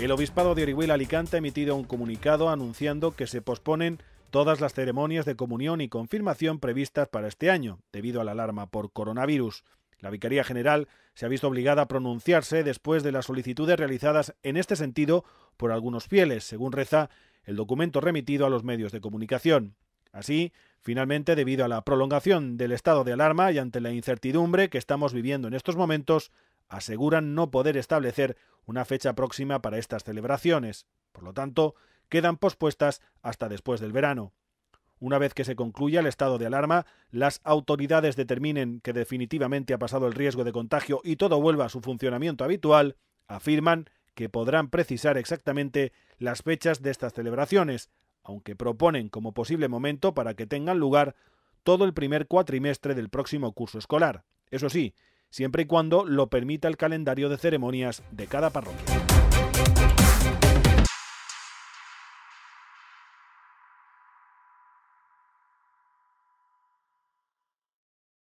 El Obispado de Orihuela Alicante ha emitido un comunicado anunciando que se posponen todas las ceremonias de comunión y confirmación previstas para este año, debido a la alarma por coronavirus. La Vicaría General se ha visto obligada a pronunciarse después de las solicitudes realizadas en este sentido por algunos fieles, según reza el documento remitido a los medios de comunicación. Así, finalmente, debido a la prolongación del estado de alarma y ante la incertidumbre que estamos viviendo en estos momentos, aseguran no poder establecer una fecha próxima para estas celebraciones. Por lo tanto, quedan pospuestas hasta después del verano. Una vez que se concluya el estado de alarma, las autoridades determinen que definitivamente ha pasado el riesgo de contagio y todo vuelva a su funcionamiento habitual, afirman que podrán precisar exactamente las fechas de estas celebraciones, aunque proponen como posible momento para que tengan lugar todo el primer cuatrimestre del próximo curso escolar. Eso sí, siempre y cuando lo permita el calendario de ceremonias de cada parroquia.